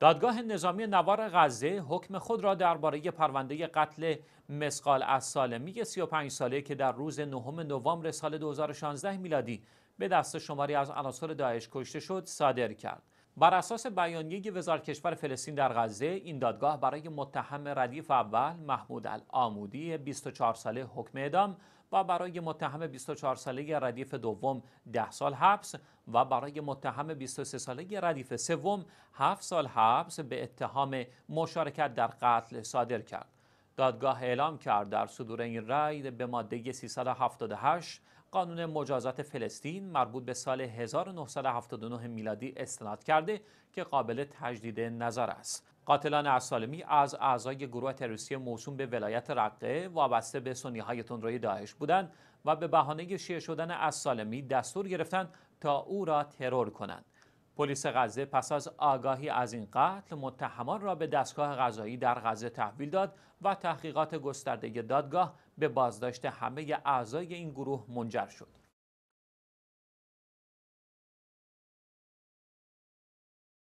دادگاه نظامی نوار غزه حکم خود را درباره پرونده قتل مسقال از سالمی 35 ساله که در روز نهم نوامبر سال 2016 میلادی به دست شماری از عناصر داعش کشته شد صادر کرد. بر اساس بیانیه وزارت کشور فلسطین در غزه این دادگاه برای متهم ردیف اول محمود العامودی 24 ساله حکم اعدام و برای متهم 24 ساله ردیف دوم 10 سال حبس و برای متهم 23 ساله ردیف سوم 7 سال حبس به اتهام مشارکت در قتل صادر کرد. دادگاه اعلام کرد در صدور این رأی به ماده 378 قانون مجازات فلسطین مربوط به سال 1979 میلادی استناد کرده که قابل تجدید نظر است. قاتلان اسالمی از اعضای گروه تروریستی موسوم به ولایت رقه وابسته به سنی های تندروی داعش بودند و به بهانه شیعه شدن عسالمی دستور گرفتند تا او را ترور کنند. پلیس غزه پس از آگاهی از این قتل متهمان را به دستگاه غذایی در غزه تحویل داد و تحقیقات گسترده دادگاه به بازداشت همه اعضای این گروه منجر شد.